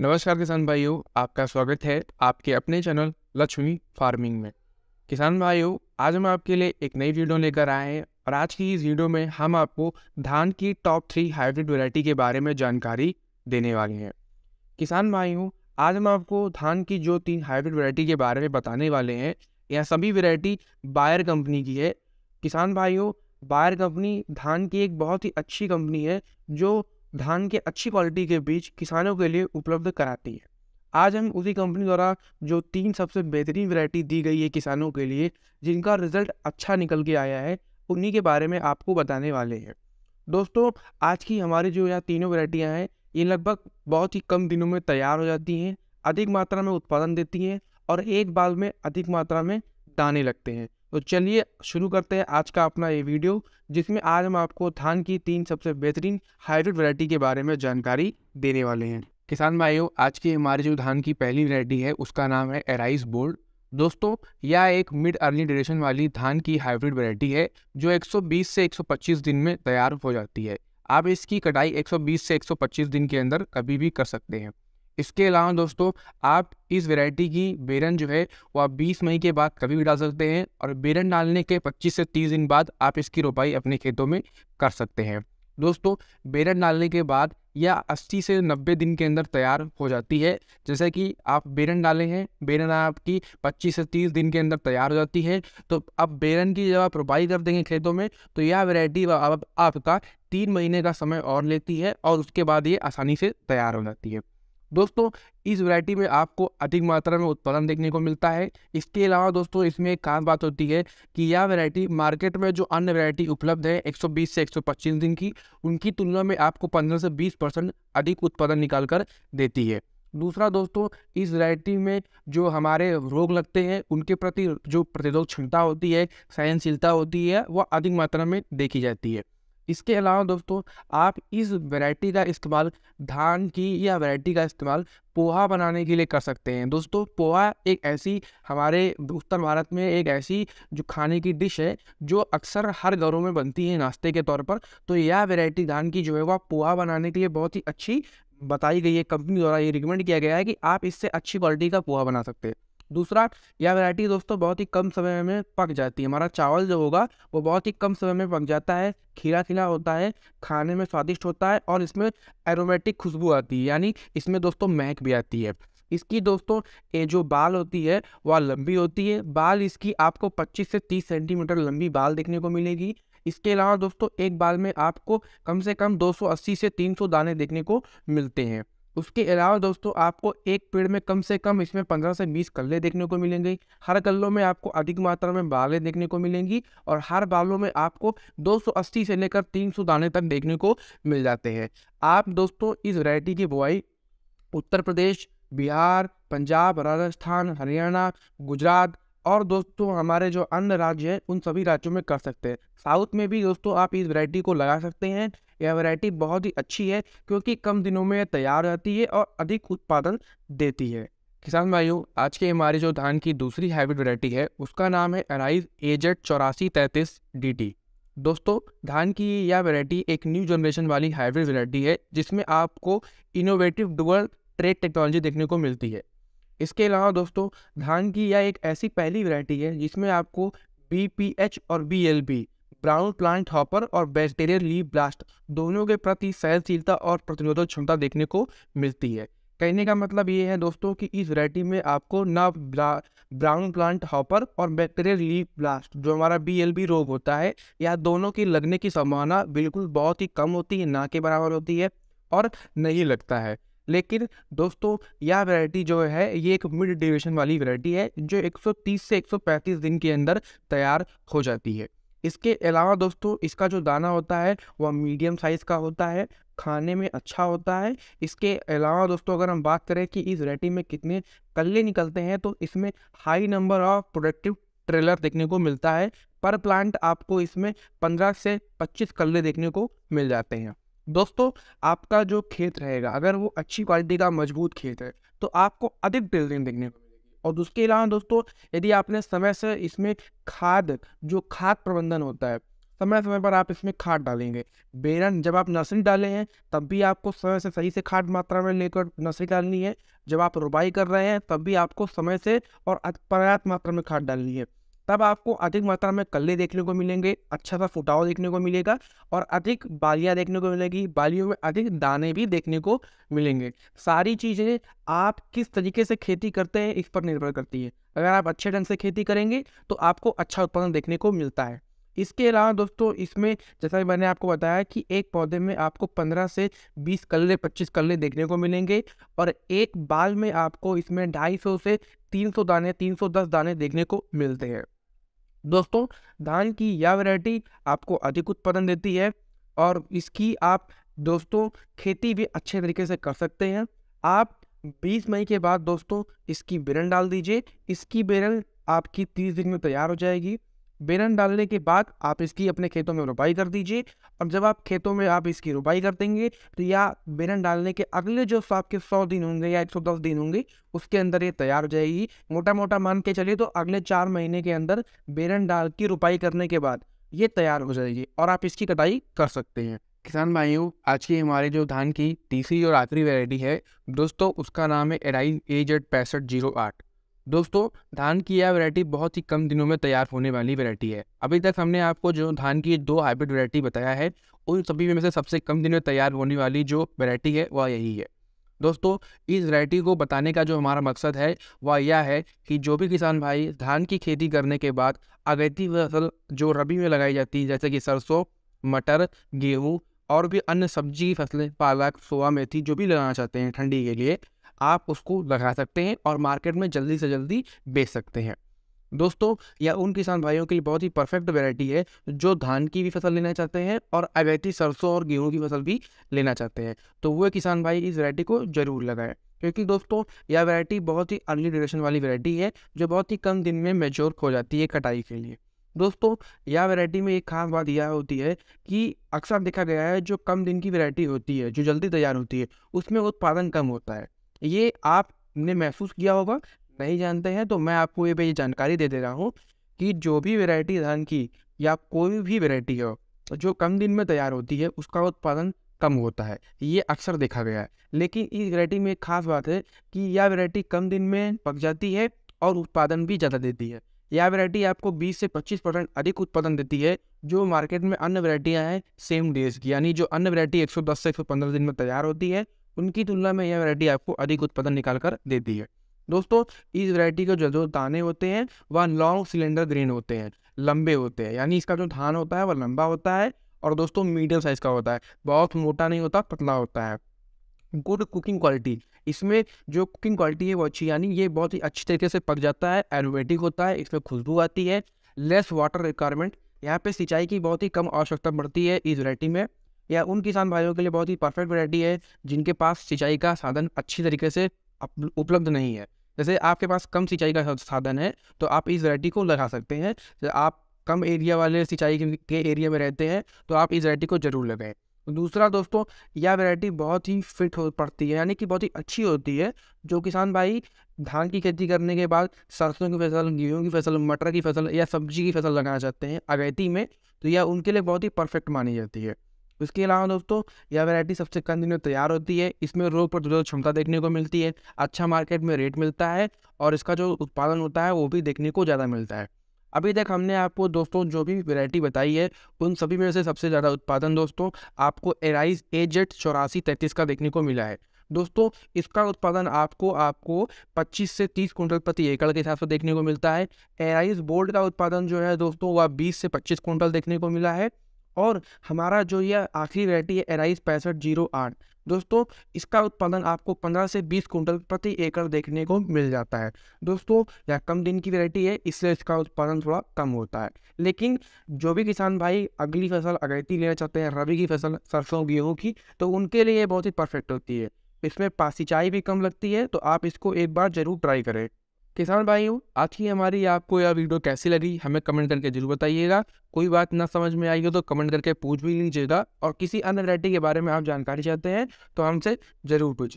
नमस्कार किसान भाइयों आपका स्वागत है आपके अपने चैनल लक्ष्मी फार्मिंग में किसान भाइयों आज हम आपके लिए एक नई वीडियो लेकर आए हैं और आज की इस वीडियो में हम आपको धान की टॉप थ्री हाइब्रिड वैरायटी के बारे में जानकारी देने वाले हैं किसान भाइयों आज हम आपको धान की जो तीन हाइब्रिड वैरायटी के बारे में बताने वाले हैं यह सभी वैरायटी बायर कंपनी की है किसान भाइयों बायर कंपनी धान की एक बहुत ही अच्छी कंपनी है जो धान के अच्छी क्वालिटी के बीज किसानों के लिए उपलब्ध कराती है आज हम उसी कंपनी द्वारा जो तीन सबसे बेहतरीन वैरायटी दी गई है किसानों के लिए जिनका रिजल्ट अच्छा निकल के आया है उन्हीं के बारे में आपको बताने वाले हैं दोस्तों आज की हमारी जो यहाँ तीनों वैरायटियाँ हैं ये लगभग बहुत ही कम दिनों में तैयार हो जाती हैं अधिक मात्रा में उत्पादन देती हैं और एक बाल में अधिक मात्रा में दाने लगते हैं तो चलिए शुरू करते हैं आज का अपना ये वीडियो जिसमें आज हम आपको धान की तीन सबसे बेहतरीन हाइब्रिड वैरायटी के बारे में जानकारी देने वाले हैं किसान भाइयों आज की हमारी जो धान की पहली वैरायटी है उसका नाम है एराइस बोर्ड दोस्तों यह एक मिड अर्ली ड्यूरेशन वाली धान की हाइब्रिड वैरायटी है जो 120 से 125 दिन में तैयार हो जाती है आप इसकी कटाई 120 से 125 दिन के अंदर कभी भी कर सकते हैं इसके अलावा दोस्तों आप इस वैरायटी की बेरन जो है वो आप 20 मई के बाद कभी भी डाल सकते हैं और बेरन डालने के 25 से 30 दिन बाद आप इसकी रोपाई अपने खेतों में कर सकते हैं दोस्तों बेरन डालने के बाद यह 80 से 90 दिन के अंदर तैयार हो जाती है जैसे कि आप बेरन डाले हैं बेरन आपकी 25 से 30 दिन के अंदर तैयार हो जाती है तो अब बेरन की जब आप रोपाई कर देंगे खेतों में तो यह वेराइटी अब आपका तीन महीने का समय और लेती है और उसके बाद ये आसानी से तैयार हो जाती है दोस्तों इस वैरायटी में आपको अधिक मात्रा में उत्पादन देखने को मिलता है इसके अलावा दोस्तों इसमें एक खास बात होती है कि यह वैरायटी मार्केट में जो अन्य वैरायटी उपलब्ध है 120 से 125 दिन की उनकी तुलना में आपको 15 से 20 परसेंट अधिक उत्पादन निकाल कर देती है दूसरा दोस्तों इस वैरायटी में जो हमारे रोग लगते हैं उनके प्रति जो प्रतिरोध क्षमता होती है सहनशीलता होती है वह अधिक मात्रा में देखी जाती है इसके अलावा दोस्तों आप इस वैरायटी का इस्तेमाल धान की या वैरायटी का इस्तेमाल पोहा बनाने के लिए कर सकते हैं दोस्तों पोहा एक ऐसी हमारे उत्तर भारत में एक ऐसी जो खाने की डिश है जो अक्सर हर घरों में बनती है नाश्ते के तौर पर तो यह वैरायटी धान की जो है वह पोहा बनाने के लिए बहुत ही अच्छी बताई गई है कंपनी द्वारा ये रिकमेंड किया गया है कि आप इससे अच्छी क्वालिटी का पोहा बना सकते हैं दूसरा यह वैरायटी दोस्तों बहुत ही कम समय में पक जाती है हमारा चावल जो होगा वो बहुत ही कम समय में पक जाता है खीरा खीरा होता है खाने में स्वादिष्ट होता है और इसमें एरोमेटिक खुशबू आती है यानी इसमें दोस्तों महक भी आती है इसकी दोस्तों ये जो बाल होती है वह लंबी होती है बाल इसकी आपको 25 से 30 सेंटीमीटर लंबी बाल देखने को मिलेगी इसके अलावा दोस्तों एक बाल में आपको कम से कम 280 से 300 दाने देखने को मिलते हैं उसके अलावा दोस्तों आपको एक पेड़ में कम से कम इसमें पंद्रह से बीस कल्ले देखने को मिलेंगे हर कल्लों में आपको अधिक मात्रा में बालें देखने को मिलेंगी और हर बालों में आपको 280 से लेकर 300 दाने तक देखने को मिल जाते हैं आप दोस्तों इस वैरायटी की बुआई उत्तर प्रदेश बिहार पंजाब राजस्थान हरियाणा गुजरात और दोस्तों हमारे जो अन्य राज्य हैं उन सभी राज्यों में कर सकते हैं साउथ में भी दोस्तों आप इस वैरायटी को लगा सकते हैं यह वैरायटी बहुत ही अच्छी है क्योंकि कम दिनों में यह तैयार रहती है और अधिक उत्पादन देती है किसान भाइयों आज के हमारी जो धान की दूसरी हाइब्रिड वैरायटी है उसका नाम है अराइज एजेड चौरासी तैंतीस डी दोस्तों धान की यह वैरायटी एक न्यू जनरेशन वाली हाइब्रिड वैरायटी है जिसमें आपको इनोवेटिव डुअल ट्रेड टेक्नोलॉजी देखने को मिलती है इसके अलावा दोस्तों धान की यह एक ऐसी पहली वैरायटी है जिसमें आपको बी और बी ब्राउन प्लांट हॉपर और बैक्टेरियल लीव ब्लास्ट दोनों के प्रति सहनशीलता और प्रतिरोधक क्षमता देखने को मिलती है कहने का मतलब ये है दोस्तों कि इस वैरायटी में आपको ना ब्राउन प्लांट हॉपर और बैक्टेरियल लीव ब्लास्ट जो हमारा बी रोग होता है या दोनों की लगने की संभावना बिल्कुल बहुत ही कम होती है ना के बराबर होती है और नहीं लगता है लेकिन दोस्तों यह वैरायटी जो है ये एक मिड ड्यूरेशन वाली वैरायटी है जो 130 से 135 दिन के अंदर तैयार हो जाती है इसके अलावा दोस्तों इसका जो दाना होता है वह मीडियम साइज़ का होता है खाने में अच्छा होता है इसके अलावा दोस्तों अगर हम बात करें कि इस वैरायटी में कितने कल्ले निकलते हैं तो इसमें high number of productive tiller देखने को मिलता है पर प्लांट आपको इसमें पंद्रह से पच्चीस कल्ले देखने को मिल जाते हैं दोस्तों आपका जो खेत रहेगा अगर वो अच्छी क्वालिटी का मजबूत खेत है तो आपको अधिक बिल्डिंग देखने को और उसके अलावा दोस्तों यदि आपने समय से इसमें खाद जो खाद प्रबंधन होता है समय समय पर आप इसमें खाद डालेंगे बेरन जब आप नर्सरी डाले हैं तब भी आपको समय से सही से खाद मात्रा में लेकर नर्सरी डालनी है जब आप रोपाई कर रहे हैं तब भी आपको समय से और पर्याप्त मात्रा में खाद डालनी है तब आपको अधिक मात्रा में कल्ले देखने को मिलेंगे अच्छा सा फुटाव देखने को मिलेगा और अधिक बालियाँ देखने को मिलेगी बालियों में अधिक दाने भी देखने को मिलेंगे सारी चीज़ें आप किस तरीके से खेती करते हैं इस पर निर्भर करती है अगर आप अच्छे ढंग से खेती करेंगे तो आपको अच्छा उत्पादन देखने को मिलता है इसके अलावा दोस्तों इसमें जैसा मैंने आपको बताया कि एक पौधे में आपको 15 से 20 कल्ले 25 कल्ले देखने को मिलेंगे और एक बाल में आपको इसमें 250 से 300 दाने 310 दाने देखने को मिलते हैं दोस्तों धान की यह वैरायटी आपको अधिक उत्पादन देती है और इसकी आप दोस्तों खेती भी अच्छे तरीके से कर सकते हैं आप 20 मई के बाद दोस्तों इसकी बेरन डाल दीजिए इसकी बेरन आपकी 30 दिन में तैयार हो जाएगी बेलन डालने के बाद आप इसकी अपने खेतों में रोपाई कर दीजिए और जब आप खेतों में आप इसकी रोपाई कर देंगे तो या बेलन डालने के अगले जो आपके सौ दिन होंगे या एक सौ दस दिन होंगे उसके अंदर ये तैयार हो जाएगी मोटा मोटा मान के चलिए तो अगले चार महीने के अंदर बेलन डाल की रोपाई करने के बाद ये तैयार हो जाएगी और आप इसकी कटाई कर सकते हैं किसान भाइयों आज की हमारी जो धान की तीसरी और आखिरी वेराइटी है दोस्तों उसका नाम है एडाइन ए जेड पैंसठ जीरो आठ दोस्तों धान की यह वैरायटी बहुत ही कम दिनों में तैयार होने वाली वैरायटी है अभी तक हमने आपको जो धान की दो हाइब्रिड वैरायटी बताया है उन सभी में से सबसे कम दिन में तैयार होने वाली जो वैरायटी है वह यही है दोस्तों इस वैरायटी को बताने का जो हमारा मकसद है वह यह है कि जो भी किसान भाई धान की खेती करने के बाद अगैती फसल जो रबी में लगाई जाती है जैसे कि सरसों मटर गेहूँ और भी अन्य सब्जी की फसलें पालक सोआ मेथी जो भी लगाना चाहते हैं ठंडी के लिए आप उसको लगा सकते हैं और मार्केट में जल्दी से जल्दी बेच सकते हैं दोस्तों यह उन किसान भाइयों के लिए बहुत ही परफेक्ट वेराइटी है जो धान की भी फसल लेना चाहते हैं और अवैती सरसों और गेहूं की फसल भी लेना चाहते हैं तो वह किसान भाई इस वैरायटी को जरूर लगाएं क्योंकि दोस्तों यह वैरायटी बहुत ही अर्ली ड्यूरेशन वाली वैरायटी है जो बहुत ही कम दिन में मेच्योर हो जाती है कटाई के लिए दोस्तों यह वैरायटी में एक खास बात यह होती है कि अक्सर देखा गया है जो कम दिन की वैरायटी होती है जो जल्दी तैयार होती है उसमें उत्पादन कम होता है ये आपने महसूस किया होगा नहीं जानते हैं तो मैं आपको ये भाई जानकारी दे दे रहा हूँ कि जो भी वेराइटी धान की या कोई भी वेराइटी हो जो कम दिन में तैयार होती है उसका उत्पादन कम होता है ये अक्सर देखा गया है लेकिन इस वेराइटी में एक खास बात है कि यह वेराइटी कम दिन में पक जाती है और उत्पादन भी ज़्यादा देती है यह वेराइटी आपको 20 से 25 परसेंट अधिक उत्पादन देती है जो मार्केट में अन्य वेराइटियाँ हैं सेम डेज की यानी जो अन्य वेराइटी 110 से 115 दिन में तैयार होती है उनकी तुलना में यह वैरायटी आपको अधिक उत्पादन निकाल कर देती है दोस्तों इस वैरायटी के जो जो दाने होते हैं वह लॉन्ग सिलेंडर ग्रेन होते हैं लंबे होते हैं यानी इसका जो धान होता है वह लंबा होता है और दोस्तों मीडियम साइज़ का होता है बहुत मोटा नहीं होता पतला होता है गुड कुकिंग क्वालिटी इसमें जो कुकिंग क्वालिटी है वो अच्छी यानी ये बहुत ही अच्छी तरीके से पक जाता है एरोमेटिक होता है इसमें खुशबू आती है लेस वाटर रिक्वायरमेंट यहाँ पे सिंचाई की बहुत ही कम आवश्यकता पड़ती है इस वैरायटी में या उन किसान भाइयों के लिए बहुत ही परफेक्ट वैरायटी है जिनके पास सिंचाई का साधन अच्छी तरीके से उपलब्ध नहीं है जैसे आपके पास कम सिंचाई का साधन है तो आप इस वैरायटी को लगा सकते हैं आप कम एरिया वाले सिंचाई के एरिया में रहते हैं तो आप इस वैरायटी को ज़रूर लगाएं तो दूसरा दोस्तों यह वैरायटी बहुत ही फिट हो पड़ती है यानी कि बहुत ही अच्छी होती है जो किसान भाई धान की खेती करने के बाद सरसों की फसल गेहूँ की फसल मटर की फसल या सब्जी की फसल लगाना चाहते हैं अगैती में तो यह उनके लिए बहुत ही परफेक्ट मानी जाती है उसके अलावा दोस्तों यह वैरायटी सबसे कम दिन में तैयार होती है इसमें रोग प्रतिरोध क्षमता देखने को मिलती है अच्छा मार्केट में रेट मिलता है और इसका जो उत्पादन होता है वो भी देखने को ज़्यादा मिलता है अभी तक हमने आपको दोस्तों जो भी वैरायटी बताई है उन सभी में से सबसे ज़्यादा उत्पादन दोस्तों आपको एराइज ए जेट चौरासी तैंतीस का देखने को मिला है दोस्तों इसका उत्पादन आपको आपको 25 से 30 क्विंटल प्रति एकड़ के हिसाब से देखने को मिलता है एराइज बोल्ट का उत्पादन जो है दोस्तों वह 20 से 25 क्विंटल देखने को मिला है और हमारा जो यह आखिरी वैरायटी है एराइस पैंसठ जीरो आठ दोस्तों इसका उत्पादन आपको 15 से 20 कुंटल प्रति एकड़ देखने को मिल जाता है दोस्तों यह कम दिन की वैरायटी है इसलिए इसका उत्पादन थोड़ा कम होता है लेकिन जो भी किसान भाई अगली फसल अगैती लेना चाहते हैं रबी की फसल सरसों गेहूँ की तो उनके लिए बहुत ही परफेक्ट होती है इसमें सिंचाई भी कम लगती है तो आप इसको एक बार ज़रूर ट्राई करें किसान भाइयों आज की हमारी आपको यह वीडियो कैसी लगी हमें कमेंट करके जरूर बताइएगा कोई बात ना समझ में आई हो तो कमेंट करके पूछ भी लीजिएगा और किसी अन्य वैरायटी के बारे में आप जानकारी चाहते हैं तो हमसे ज़रूर पूछें